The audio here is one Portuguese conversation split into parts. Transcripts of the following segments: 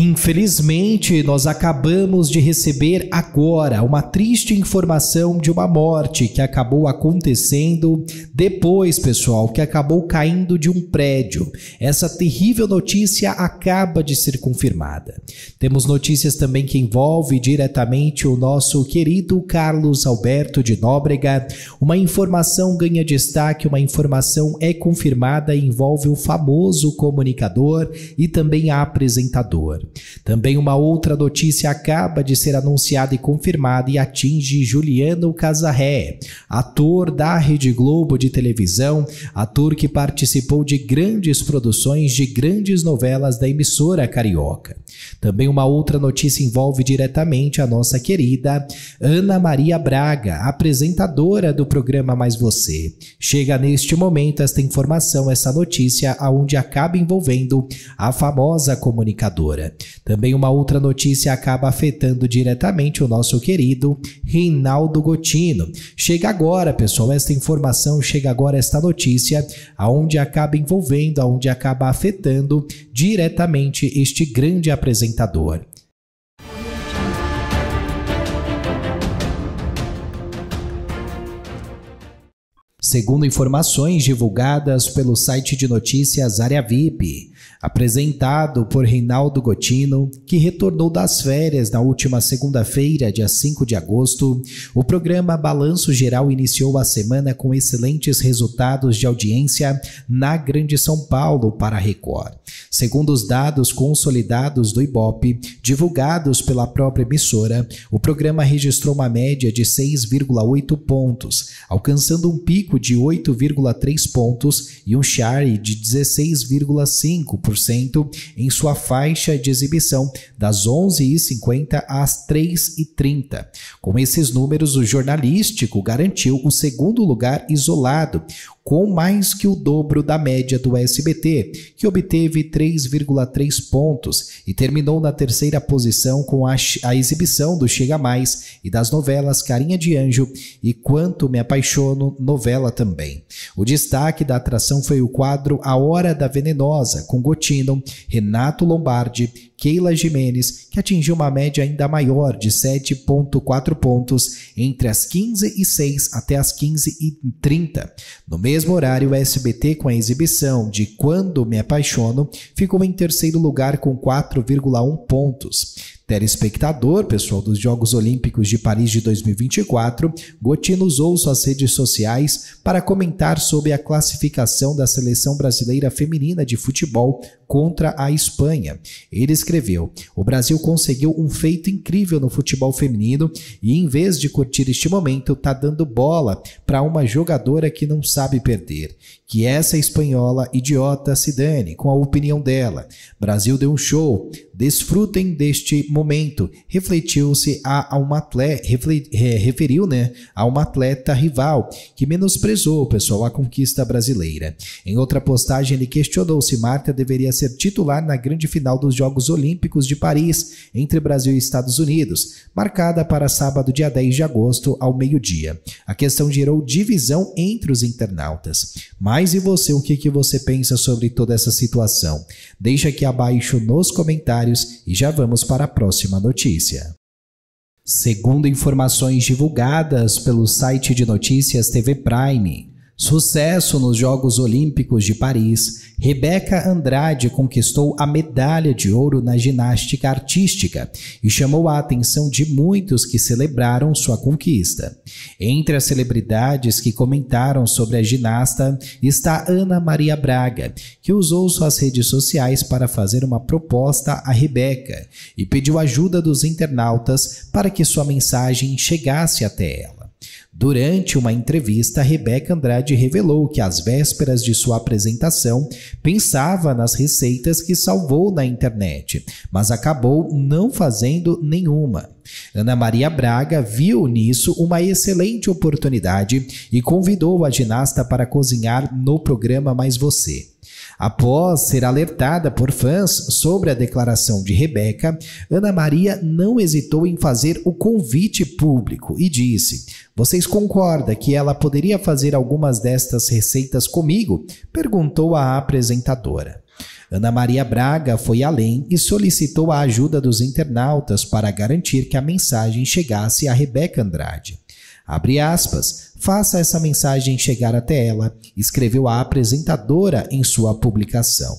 Infelizmente, nós acabamos de receber agora uma triste informação de uma morte que acabou acontecendo depois, pessoal, que acabou caindo de um prédio. Essa terrível notícia acaba de ser confirmada. Temos notícias também que envolve diretamente o nosso querido Carlos Alberto de Nóbrega. Uma informação ganha destaque, uma informação é confirmada e envolve o famoso comunicador e também a apresentador. Também uma outra notícia acaba de ser anunciada e confirmada e atinge Juliano Casarré, ator da Rede Globo de televisão, ator que participou de grandes produções de grandes novelas da emissora carioca. Também uma outra notícia envolve diretamente a nossa querida Ana Maria Braga, apresentadora do programa Mais Você. Chega neste momento esta informação, essa notícia, aonde acaba envolvendo a famosa comunicadora. Também uma outra notícia acaba afetando diretamente o nosso querido Reinaldo Gotino. Chega agora, pessoal, esta informação, chega agora esta notícia, aonde acaba envolvendo, aonde acaba afetando diretamente este grande apresentador. Segundo informações divulgadas pelo site de notícias Área VIP, apresentado por Reinaldo Gotino, que retornou das férias na última segunda-feira, dia 5 de agosto, o programa Balanço Geral iniciou a semana com excelentes resultados de audiência na Grande São Paulo para a Record. Segundo os dados consolidados do IBOP, divulgados pela própria emissora, o programa registrou uma média de 6,8 pontos, alcançando um pico de 8,3 pontos e um share de 16,5 5% em sua faixa de exibição das 11h50 às 3h30. Com esses números, o jornalístico garantiu o segundo lugar isolado, com mais que o dobro da média do SBT, que obteve 3,3 pontos e terminou na terceira posição com a, a, exibição do Chega Mais e das novelas Carinha de Anjo e Quanto Me Apaixono, novela também. O destaque da atração foi o quadro A Hora da Venenosa, com Gotino, Renato Lombardi, Keila Jimenez, que atingiu uma média ainda maior de 7,4 pontos entre as 15 e 6 até as 15 e 30. No mesmo mesmo horário, o SBT, com a exibição de Quando Me Apaixono, ficou em terceiro lugar com 4,1 pontos. Telespectador, pessoal dos Jogos Olímpicos de Paris de 2024, Gotino usou suas redes sociais para comentar sobre a classificação da seleção brasileira feminina de futebol contra a Espanha. Ele escreveu: O Brasil conseguiu um feito incrível no futebol feminino e, em vez de curtir este momento, tá dando bola para uma jogadora que não sabe perder. Que essa espanhola idiota se dane com a opinião dela. Brasil deu um show. Desfrutem deste momento. Refletiu-se a, a uma atleta, refle, é, referiu, né, a uma atleta rival que menosprezou, pessoal, a conquista brasileira. Em outra postagem, ele questionou se Marta deveria ser titular na grande final dos Jogos Olímpicos de Paris entre Brasil e Estados Unidos, marcada para sábado, dia 10 de agosto, ao meio-dia. A questão gerou divisão entre os internautas. Mas mas e você, o que, que você pensa sobre toda essa situação? Deixa aqui abaixo nos comentários e já vamos para a próxima notícia. Segundo informações divulgadas pelo site de notícias TV Prime, Sucesso nos Jogos Olímpicos de Paris, Rebeca Andrade conquistou a medalha de ouro na ginástica artística e chamou a atenção de muitos que celebraram sua conquista. Entre as celebridades que comentaram sobre a ginasta está Ana Maria Braga, que usou suas redes sociais para fazer uma proposta a Rebeca e pediu ajuda dos internautas para que sua mensagem chegasse até ela. Durante uma entrevista, Rebeca Andrade revelou que às vésperas de sua apresentação pensava nas receitas que salvou na internet, mas acabou não fazendo nenhuma. Ana Maria Braga viu nisso uma excelente oportunidade e convidou a ginasta para cozinhar no programa Mais Você. Após ser alertada por fãs sobre a declaração de Rebeca, Ana Maria não hesitou em fazer o convite público e disse: Vocês concordam que ela poderia fazer algumas destas receitas comigo? perguntou a apresentadora. Ana Maria Braga foi além e solicitou a ajuda dos internautas para garantir que a mensagem chegasse a Rebeca Andrade. Abre aspas. Faça essa mensagem chegar até ela, escreveu a apresentadora em sua publicação.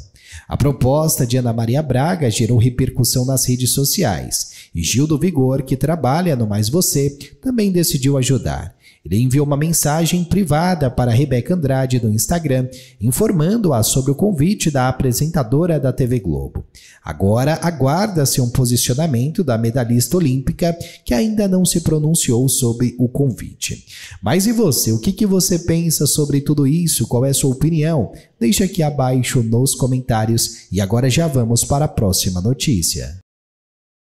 A proposta de Ana Maria Braga gerou repercussão nas redes sociais e Gil do Vigor, que trabalha no Mais Você, também decidiu ajudar. Ele enviou uma mensagem privada para Rebeca Andrade no Instagram, informando-a sobre o convite da apresentadora da TV Globo. Agora aguarda-se um posicionamento da medalhista olímpica, que ainda não se pronunciou sobre o convite. Mas e você? O que, que você pensa sobre tudo isso? Qual é a sua opinião? Deixe aqui abaixo nos comentários e agora já vamos para a próxima notícia.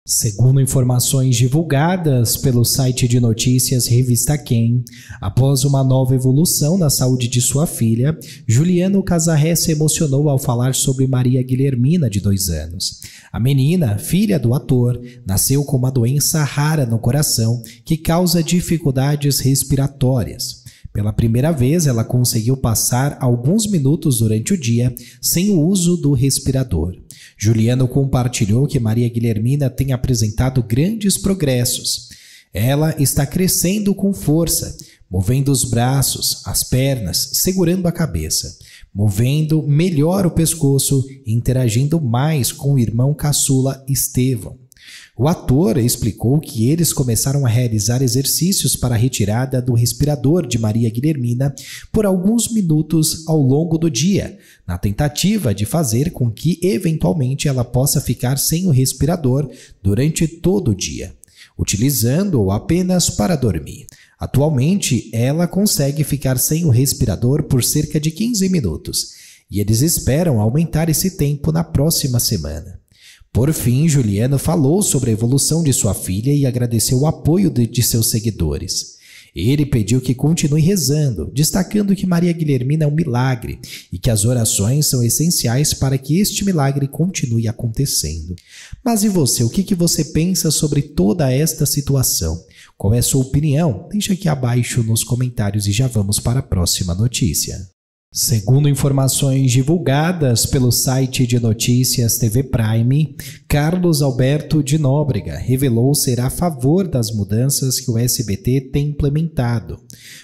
Segundo informações divulgadas pelo site de notícias Revista Quem, após uma nova evolução na saúde de sua filha, Juliano Casarré se emocionou ao falar sobre Maria Guilhermina, de dois anos. A menina, filha do ator, nasceu com uma doença rara no coração que causa dificuldades respiratórias. Pela primeira vez, ela conseguiu passar alguns minutos durante o dia sem o uso do respirador. Juliano compartilhou que Maria Guilhermina tem apresentado grandes progressos. Ela está crescendo com força, movendo os braços, as pernas, segurando a cabeça, movendo melhor o pescoço e interagindo mais com o irmão caçula Estevão. O ator explicou que eles começaram a realizar exercícios para a retirada do respirador de Maria Guilhermina por alguns minutos ao longo do dia, na tentativa de fazer com que eventualmente ela possa ficar sem o respirador durante todo o dia, utilizando-o apenas para dormir. Atualmente, ela consegue ficar sem o respirador por cerca de 15 minutos, e eles esperam aumentar esse tempo na próxima semana. Por fim, Juliano falou sobre a evolução de sua filha e agradeceu o apoio de, de seus seguidores. Ele pediu que continue rezando, destacando que Maria Guilhermina é um milagre e que as orações são essenciais para que este milagre continue acontecendo. Mas e você, o que, que você pensa sobre toda esta situação? Qual é a sua opinião? Deixa aqui abaixo nos comentários e já vamos para a próxima notícia. Segundo informações divulgadas pelo site de notícias TV Prime, Carlos Alberto de Nóbrega revelou ser a favor das mudanças que o SBT tem implementado.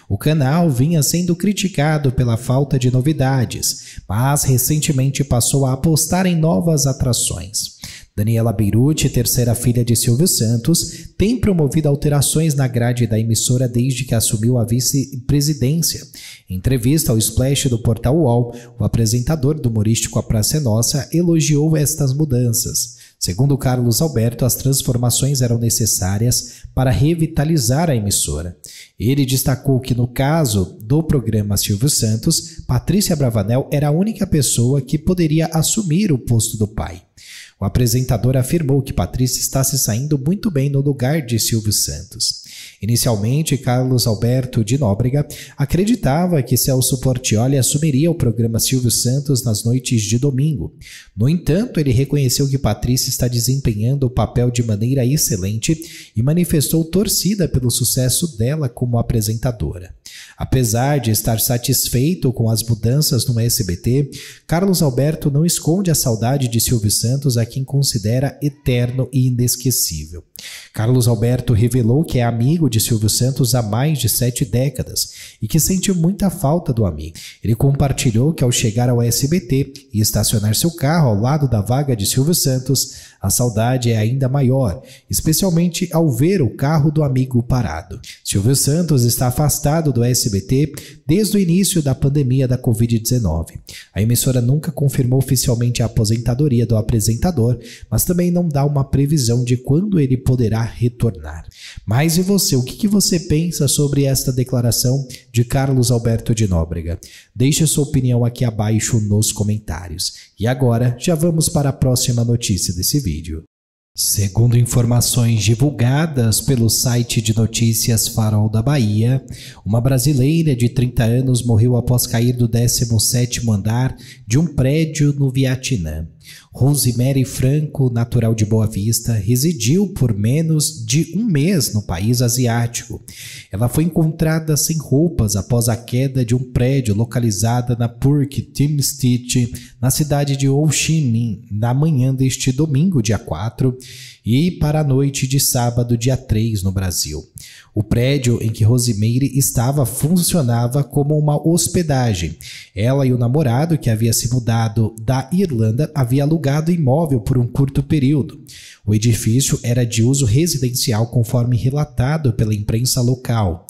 O canal vinha sendo criticado pela falta de novidades, mas recentemente passou a apostar em novas atrações. Daniela Beirute, terceira filha de Silvio Santos, tem promovido alterações na grade da emissora desde que assumiu a vice-presidência. Em entrevista ao Splash do portal UOL, o apresentador do humorístico A Praça é Nossa elogiou estas mudanças. Segundo Carlos Alberto, as transformações eram necessárias para revitalizar a emissora. Ele destacou que, no caso do programa Silvio Santos, Patrícia Bravanel era a única pessoa que poderia assumir o posto do pai. O apresentador afirmou que Patrícia está se saindo muito bem no lugar de Silvio Santos. Inicialmente, Carlos Alberto de Nóbrega acreditava que Celso Portioli assumiria o programa Silvio Santos nas noites de domingo. No entanto, ele reconheceu que Patrícia está desempenhando o papel de maneira excelente e manifestou torcida pelo sucesso dela como apresentadora. Apesar de estar satisfeito com as mudanças no SBT, Carlos Alberto não esconde a saudade de Silvio Santos, a quem considera eterno e inesquecível. Carlos Alberto revelou que é amigo de Silvio Santos há mais de sete décadas e que sentiu muita falta do amigo. Ele compartilhou que ao chegar ao SBT e estacionar seu carro ao lado da vaga de Silvio Santos, a saudade é ainda maior, especialmente ao ver o carro do amigo parado. Silvio Santos está afastado do do SBT desde o início da pandemia da Covid-19. A emissora nunca confirmou oficialmente a aposentadoria do apresentador, mas também não dá uma previsão de quando ele poderá retornar. Mas e você? O que, que você pensa sobre esta declaração de Carlos Alberto de Nóbrega? Deixe sua opinião aqui abaixo nos comentários. E agora, já vamos para a próxima notícia desse vídeo. Segundo informações divulgadas pelo site de notícias Farol da Bahia, uma brasileira de 30 anos morreu após cair do 17º andar de um prédio no Vietnã. Rosemary Franco, natural de Boa Vista, residiu por menos de um mês no país asiático. Ela foi encontrada sem roupas após a queda de um prédio localizada na Purk Tim Stitch, na cidade de Ho Chi Minh, na manhã deste domingo, dia 4, e para a noite de sábado, dia 3, no Brasil. O prédio em que Rosemary estava funcionava como uma hospedagem. Ela e o namorado, que havia se mudado da Irlanda, haviam havia alugado imóvel por um curto período. O edifício era de uso residencial, conforme relatado pela imprensa local.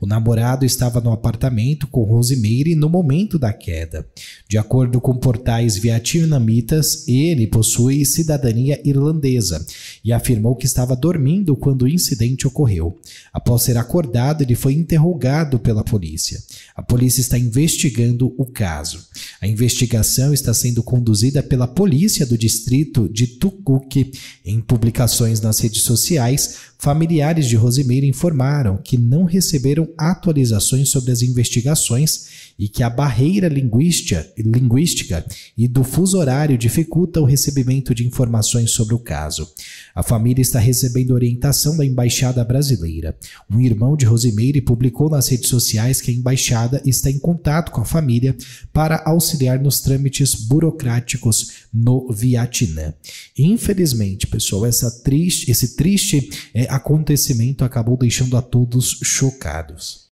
O namorado estava no apartamento com Rosemeire no momento da queda. De acordo com portais vietnamitas, ele possui cidadania irlandesa e afirmou que estava dormindo quando o incidente ocorreu. Após ser acordado, ele foi interrogado pela polícia. A polícia está investigando o caso. A investigação está sendo conduzida pela polícia do distrito de Tucuque. Em publicações nas redes sociais, familiares de Rosimeira informaram que não receberam atualizações sobre as investigações e que a barreira linguística, linguística e do fuso horário dificulta o recebimento de informações sobre o caso. A família está recebendo orientação da Embaixada Brasileira. Um irmão de Rosimeire publicou nas redes sociais que a Embaixada está em contato com a família para auxiliar nos trâmites burocráticos no Vietnã. Infelizmente, pessoal, essa triste, esse triste é, acontecimento acabou deixando a todos chocados.